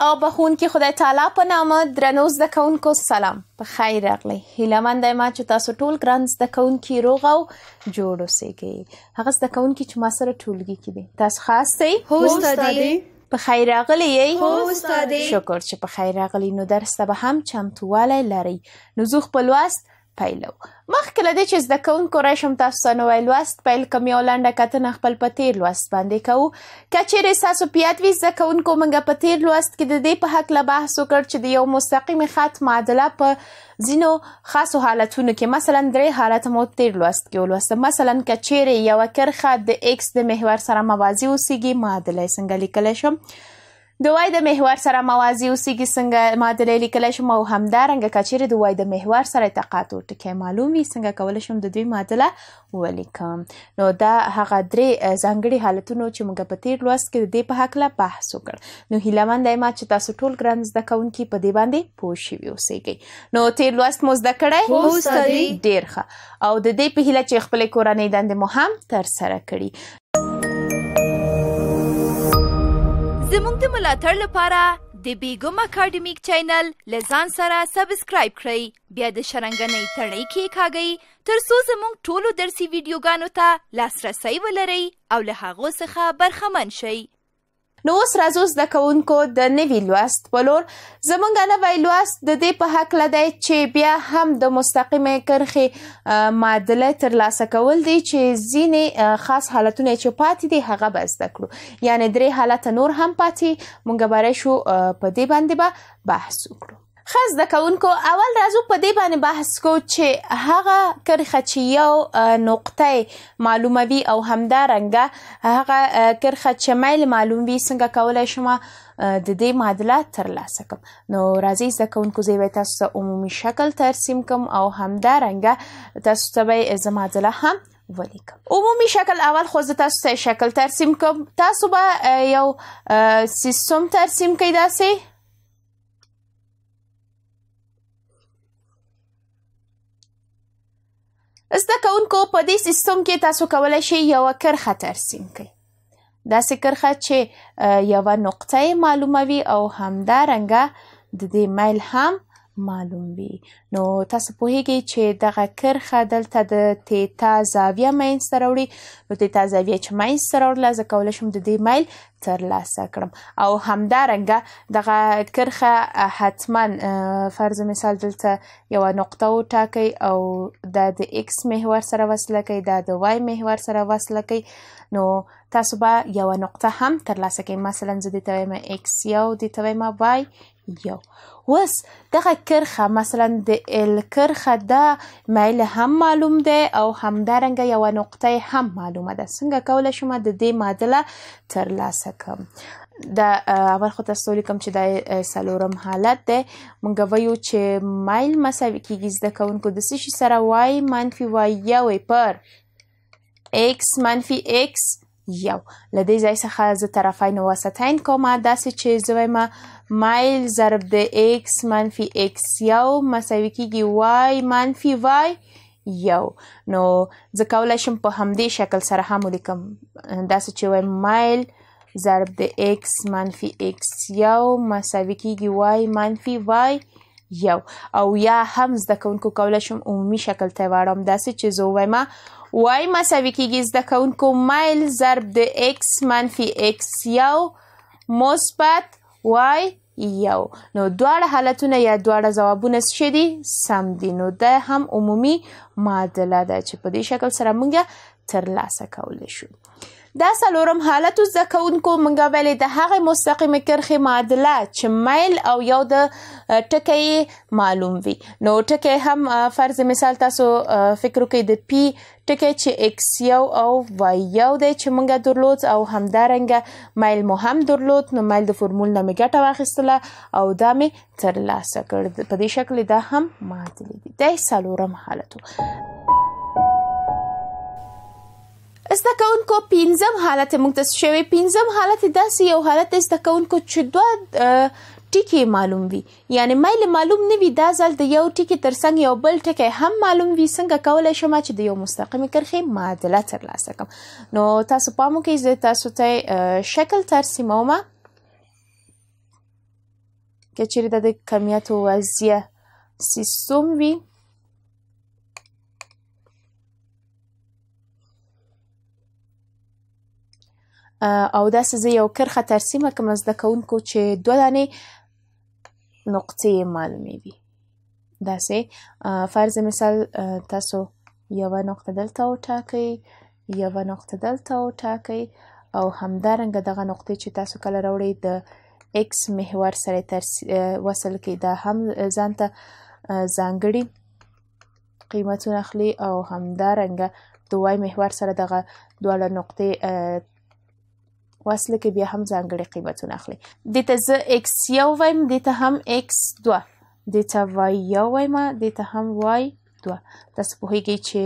او بخونکې خدای تعالی په نامه درنو زده کوونکو سلام په خیر راغلی هیله مند یم چې تاسو ټول ګران زده کوونکي روغ او جوړ اوسئ هغه زده کوونکي چې ما سره ټولګي کې دي تاسو خاص دی هو استاد په خیر راغلی یې هو استاد شکر چې په خیر راغلی نو درس ته به هم چمتواله لري نو زه خپل واست پیلو مخکې له دې چې زده کوونکو راشم تاسو ته نوې لوست پیل کوم یو لنډه کتنه خپل په تیر لوست باندې کوو کچېره تاسو پیات وی زده کوونکو موږ په تیر لوست کې د دې په حق له بحث وکړ چې د یو مستقیم خط معادله په ځینو خاصو حالتونو کې مثلا درې حالت مو تیر لوست کې ولوسته مثلا کچېره یو کرخه د x د محور سره موازی اوسېږي معادله څنګه لیکل شم د وای د محور سره موازی اوسېږي څنګه معادله لیکلی شم او همدارنګه که چیرې د وای د محور سره تقاطع ټکی معلوم وي څنګه کولی شم د دوی معادله ولیکم نو دا هغه درې ځانګړي حالتونو چې موږ په تیر لوست کې د دې په هکله بحث وکړ نو هیلهمند یم چې تاسو ټول ګران زده کوونکي په دې باندې پوه شوي اوسېږئ نو تیر لوست مو زده کړی ډېر ښه او د دې په هیله چې خپلې کورنۍ دندې مو هم ترسره کړي زموږ د ملاتړ لپاره د بیګم اکیډمیک چینل لزان سره سبسکرایب کړئ بیا د شرنګنۍ تړۍ کې کاږئ ترڅو زموږ ټولو درسي ویډیوګانو ته لاسرسی ولرئ او له هغو څخه برخمن شئ نو اوس راځو زده کوونکو د نوي لوست په لور زمونږ نوی لوست د دې په هکله دی چې بیا هم د مستقیمې کرښې معادله ترلاسه کول دي چې ځینې خاص حالتونه چې پاتې دي هغه به زده کړو یعنې درې حالته نور هم پاتې مونږ به شو په دې باندې به با بحث وکړو خاص د کونکو اول راځو په دې باندې بحث کو چې هغه کرخه چې یو نقطه معلوموي او همدارنګه هغه کرخه چې مایل معلوموي څنګه کولای شم د دې معادلات ترلاسه کوم نو راځي زده کوونکو زه به تاسو عمومي شکل ترسیم کوم او همدارنګه تاسو ته به زما معادله هم ولیکم عمومي شکل اول خو زه تاسو ته شکل ترسیم کوم تاسو به یو سیستم ترسیم کیداسي زده کوونکو په دې سیستم کې تاسو کولی شئ یوه کرښه ترسیم کړئ داسې کرښه چې یوه نقطه معلوموي او همدارنګه د دې میل هم معلوم وي نو تاسو پوهیږئ چې دغه کرخه دلته د تیتا زاویه مینځته راوړي نو تیتا زاویه چې مینځته راوړله زه کولی شم د دې مایل ترلاسه کړم او همدارنګه دغه کرخه حتما فرض مثال دلته یوه نقطه وټاکئ او دا د ایکس محور سره وصله کوئ دا د وای محور سره وصله کوئ نو تاسو به یوه نقطه هم ترلاسه کوئ مثلا زه دې ته وایم ایکس یو دې ته وایم وای یو وس دغه کرخه مثلا د ال کرخه دا مایل هم معلوم ده او همدارنګه یو نقطه هم معلومه ده څنګه کولای شم د دې معادله تر لاسه کم دا اول خو تاسو لیکم چې دا سلورم حالت ده مونږ وایو چې مایل مساوي کیږي د کونکو د سشي سره وای منفي وای یو پر x منفي x یو لدې ځای څخه زه طرفین وسطین کومه داسې چې زویمه مایل ضرب د x منفي x یو مساوي کیږي y منفي y یو نو زه کولی شم په همدې شکل سره هم ولیکم داسې چې وایم مایل ضرب د x منفي x یو مساوي کیږي y منفي y یو او یا هم زده کوونکو کولی شم عمومي شکل ته واړم داسې چې زه ووایم y مساوي کیږي زده کوونکو مایل ضرب د x منفي x یو مثبت وای یو نو دواړه حالتونه یا دواړه ځوابونه څه دي سم دي نو دا هم عمومي معادله ده چې په دې شکل سره موږ ترلاسه کولی شو دا څلورم حالت زده کوونکو مونږ ویلې د هغې مستقیمې کرښې معادله چې میل او یو د ټکی معلوم وي نو ټکی هم فرض مثال تاسو فکر وکړئ د پی ټکی چې ایکس یو او وای یو دی چې مونږ درلود او همدارنګه میل مو هم درلود نو میل د فورمول نه مې ګټه واخیستله او دا مې ترلاسه کړ په دې شکل دا هم معادلې دي دا څلورم حالت زده کوونکو پنځم حالت موږ ته شوی پنځم حالت داسې یو حالت زده کوونکو چې دوه ټکی معلوم وي یعنی مایل معلوم نه وي دا ځل د یو ټکی ترڅنګ یو بل ټکی هم معلوم وي څنګه کولای شم چې د یو مستقیم کرښې معادله ترلاسه کړم نو تاسو پام وکړئ زه تاسو ته شکل ترسیموم که چیرې د کمیاتو وضعیه سیستم وي او داسې زه یو کرښه ترسیمه کوم زده کوونکو چې دوه دانې نقطې معلومې وي داسې فرض مثال تاسو یوه نقطه دلته وټاکئ یوه نقطه دلته وټاکئ او همدارنګه دغه نقطې چې تاسو کله راوړئ د اکس محور سره وصل کې دا هم ځان ته ځانګړي قیمتونه اخلي او همدارنګه د وای محور سره دغه دواړه نقطې وصله کې بیا هم ځانګړي قیمتونه اخلي دې ته زه اکس یو وایم دې ته هم اکس دوه دې ته وای یو وایم دې ته هم وای دوه تاسو پوهیږئ چې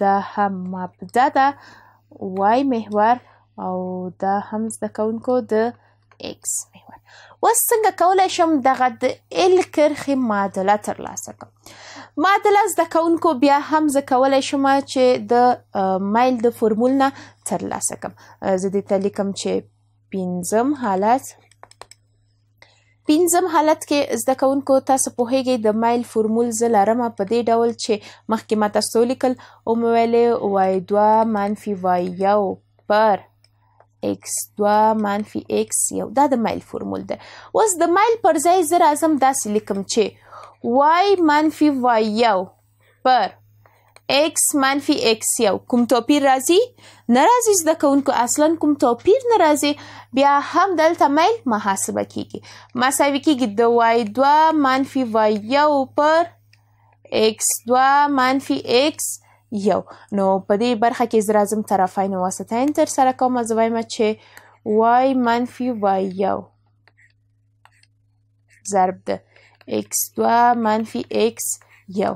دا هم مبدا ده وای محور او دا هم زده کوونکو د اکس اوس څنګه کولای شم دغه د ال کرښې معادله ترلاسه کړم معادله زده کوونکو بیا هم زه کولی شم چې د مایل د فورمول نه ترلاسه کړم زه دې ته لیکم چې پنځم حالت پنځم حالت کې زده کوونکو تاسو پوهیږئ د مایل فورمول زه لرم په دې ډول چې مخکې ما تاسو لیکل او مې ویلې وای دوه منفي وای یو پر x 2 منفي x یو دا د مایل فورمول ده اوس د مایل پر ځای زه راځم داسې لیکم چې y منفي y یو پر x منفي x یو کوم توپیر راځي ناراضي زده کوونکو اصلا کوم توپیر ناراضي بیا هم دلته مایل محاسبه کیږي مساوي کیږي د y 2 منفي y یو پر x 2 منفي x یو نو په دې برخه کې زه راځم طرفین واسطین تر سره کوم زه وایم چې y منفی y یو ضرب د x دوه منفی x یو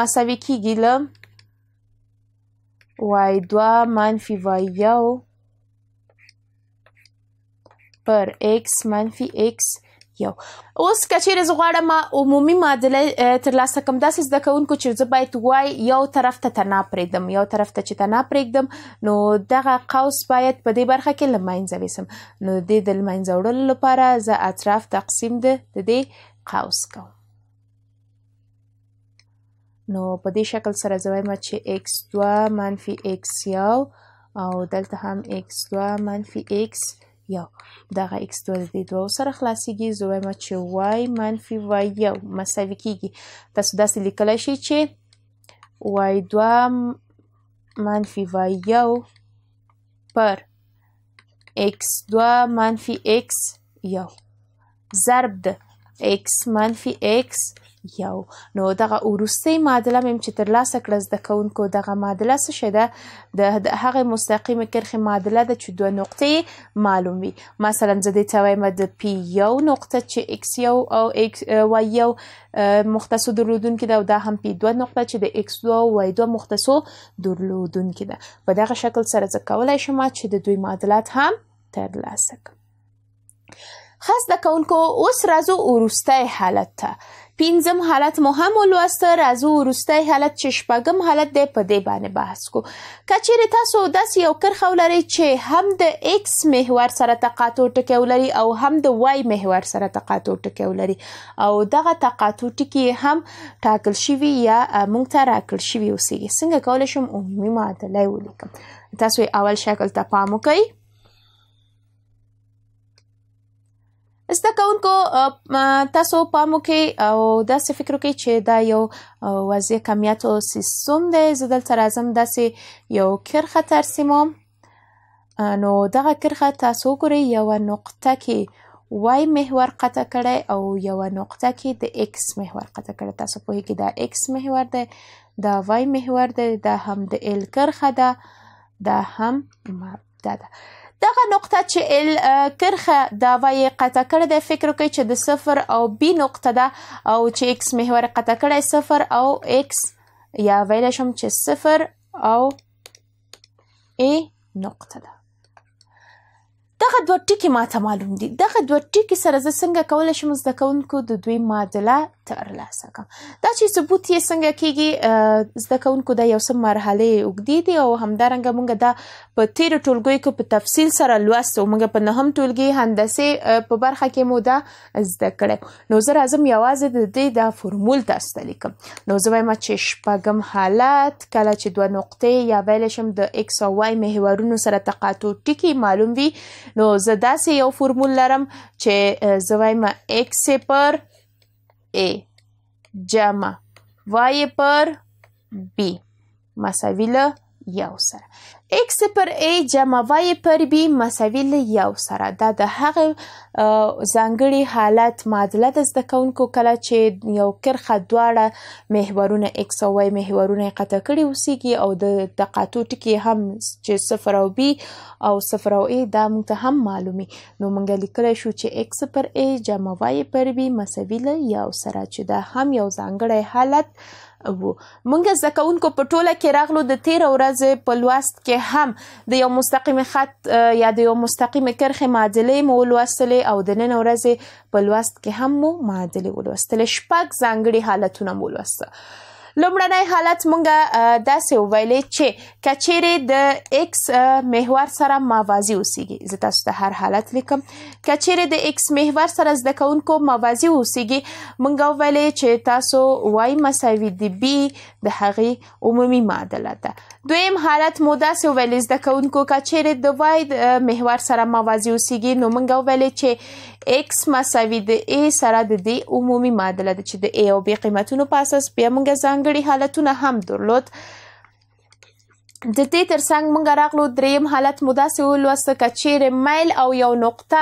مساوي کیږي له y دوه منفی y یو پر x منفی x یو اوس کچیر ز غواړم عمومي معادله تر لاسه کوم داسې زده کوونکو چې زه باید وای یو طرف ته تنا پرېږدم یو طرف ته چې تنا پرېږدم نو دغه قوس باید په دې برخه کې لمنځه وسم نو د دې د لمنځه وړلو لپاره زه اطراف تقسیم د دې قوس کوم نو په دې شکل سره زه وایم چې x2 منفي x یو او دلته هم x2 منفي x یو دغه x دوه د دوه سره خلاصيږي زویمه چې y منفي y یو مساوي کیږي تاسو داسې لیکلی شئ چې y دوه منفي y یو پر x دوه منفي x یو ضرب د x منفي x یو نو دغه وروستۍ معادله مې چې ترلاسه کړه زده کوونکو دغه معادله څه شی ده د هغې مستقیمې کرښې معادله ده چې دوه نقطې معلوم وي مثلا زه دې ته وایم د پي یو نقطه چې اکس یو او اکس وای یو مختصو درلودونکې ده او دا هم پي دوه نقطه چې د اکس دوه او وای دوه مختصو درلودونکې ده په دغه شکل سره زه کولی شم چې د دوی معادلات هم ترلاسه کړم خاص د کونکو اوس راځو وروستی حالت ته پنځم حالت مو هم ولوسته راځو وروستی حالت چې شپږم حالت دی په دې باندې بحث کو که چیرې تاسو داسې یو کرښه ولرئ چې هم د ایکس محور سره تقاطع ټکی ولري او هم د وای محور سره تقاطع ټکی ولري او دغه تقاطع ټکی هم ټاکل شوي یا مونږ ته راکړل شوي اوسیږي څنګه کولی شم عمومي معادله ولیکم تاسو اول شکل ته پام وکئ زده کوونکو تاسو پام وکړئ او داسې فکر وکړئ چې دا یو وضعي کمیاتو سیستم دی زه دلته راځم داسې یو کرښه ترسیموم نو دغه کرښه تاسو وګورئ یوه نقطه کې وای محور قطع کړی او یوه نقطه کې د ایکس محور قطع کړی تاسو پوهیږئ دا ایکس محور دی دا وای محور دی دا هم د ال کرښه ده دا هم مبدا ده دغه نقطه چې ال کرخه دا وایي قطع کړه د فکر کوي چې د صفر او بی نقطه ده او چې ایکس محور قطع کړه صفر او ایکس یا ویل شم چې صفر او ای نقطه ده دغه دوه ټکي ماته معلوم دي دغه دوه ټکي سره زه څنګه کولای شم زده کوونکو د دوی معادله ترلاسه کوم دا چې ثبوت یې څنګه کیږي زده کوونکو د یو سم مرحله وګدي دي او همدارنګه موږ دا په تیر ټولګي کې په تفصیل سره لوستو موږ په نهم ټولګي هندسه په برخه کې مو دا زده کړې نو زه راځم یوازې د دې د فورمول تاسو ته لیکم نو زه وایم چې شپږم حالت کله چې دوه نقطې یا ویل شم د ایکس او وای محورونو سره تقاطع ټکی معلوم وي نو زه داسې یو فورمول لرم چې زه وایم ایکس پر E jama. Vaje për bi. Masaj vila یو سره x پر a جمع y پر b مساوي له یو سره دا د هغه ځانګړي حالت معادله د زده کوونکو کله چې یو کرخه دواړه محورونه x او y محورونه قطع کړي اوسیږي او د تقاطع ټکي هم چې صفر او b او صفر او a دا موږ ته هم معلومي نو موږ لیکلی شو چې x پر a جمع y پر b مساوي له یو سره چې دا هم یو ځانګړی حالت وو مونږ زده کوونکو په ټوله کې راغلو د 13 ورځې په لوست کې هم د یو مستقیم خط یا د یو مستقیم کرخه معادله مو لوستلې او د نن ورځې په لوست کې هم مو معادله ولوستلې شپږ ځانګړي حالتونه مو لوستل لومړنی حالت مونږه داسې ویلې چې کچېرې د ایکس محور سره موازی اوسېږي زه تاسو ته هر حالت لیکم کچېرې د ایکس محور سره زده کوونکو موازی اوسېږي مونږه ویلې چې تاسو وای مساوي دی بی د هغې عمومي معادله ده دویم حالت مو داسې ویلې زده کوونکو که چیرې د واید محور سره موازی اوسیږي نو موږ ویلې چې x مساوي د a سره د d عمومي معادله ده چې د a او b قیمتونو په اساس بیا موږ ځانګړي حالتونه هم درلود د دې ترڅنګ موږ راغلو دریم حالت مو داسې ولوسته که چیرې میل او یو نقطه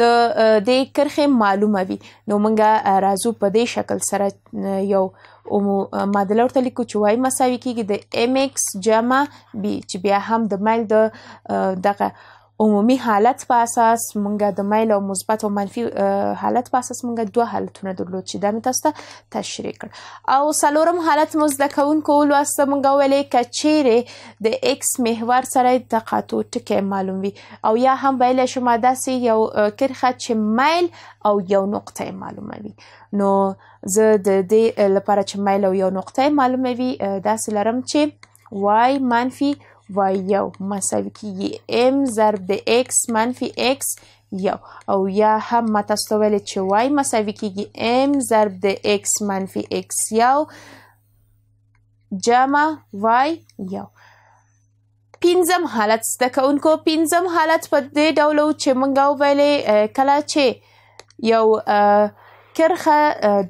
د دې کرخې معلومه وي نو موږ راځو په دې شکل سره یو معادله ورته لیکو چې واي مساوي کیږي د ام ایکس جمع بي چې بیا هم د مایل د دغه عمومي حالت په اساس مونږه د مایل او مثبت او منفي حالت په اساس مونږه دوه حالتونه درلود چې دا مې تاسو ته تشریح کړ او څلورم حالت مو زده کوونکو ولوسته مونږه ولې کچېره د ایکس محور سره تقاطع ټکی معلوم وي او یا هم ویل شو داسې یو کرخه چې مایل او یو نقطه معلوموي نو زه د دې لپاره چې مایل او یو نقطه معلوموي داسې لرم چې y منفي وای یو مساوي کیږي ام ضرب د x منفي x یو او یا هم ما تاسو ویل چې وای مساوي کیږي ام ضرب د x منفي x یو جمع وای یو پینځم حالت زده کوونکو پینځم حالت په دې ډول چې مونږ ویلې کله چې یو کرخه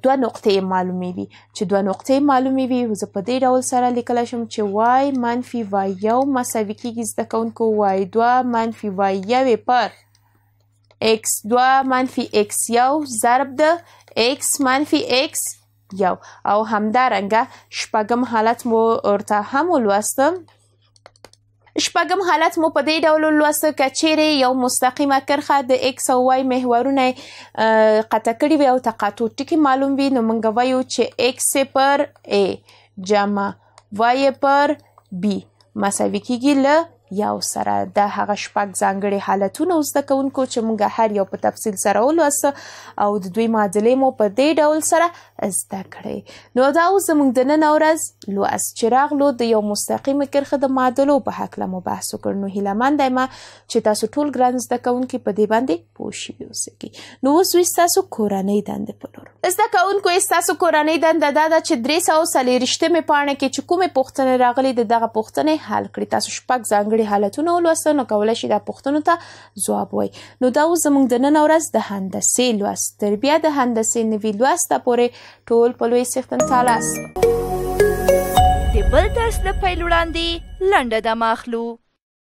دوه نقطې معلومې وي چې دوه نقطې معلومې وي زه په دې ډول سره لیکلی شم چې وای منفي وای یو مساوي کیږي زده کوونکو وای دوه منفي وای یوې پر x دوه منفي x یو ضرب د x منفي x یو او همدارنګه شپږم حالت مو ورته هم ولوستم شپږم حالت مو په دې ډول لوسته کچېره یو مستقیمه کرخه د ایکس او وای محورونه قطع کړي وي او تقاطع ټکي معلوم وي نو موږ وایو چې ایکس پر ا جمع وای پر بی مساوي کیږي له یو سره د هغه شپږ ځانګړي حالتونه زده کوونکو چې موږ هر یو په تفصیل سره ولوس او د دوی معادلې مو په دې ډول سره زده کړې نو دا اوس موږ د نن ورځ لوس چراغ لو د یو مستقیم کرخه د معادلو په حق له مباحث وکړ نو هیله مند ما چې تاسو ټول ګران زده کوونکي په دې باندې پوه شئ اوسئ نو اوس وی تاسو کورنۍ دندې په لور زده کوونکو تاسو کورنۍ دنده دا چې درې سو سلیرشته مې پاڼه کې چې کومه پوښتنه راغلي دغه پوښتنه حل کړی تاسو شپږ ځانګړي ځانګړي حالتونه ولوستو نو کولای شي د پوښتنو ته ځواب وای نو دا اوس زموږ د نن ورځ د هندسې لوست تر بیا د هندسې نوي لوست پورې ټول په لوی څښتن تعالی د بل درس د پیل وړاندې لنډه د ماخلو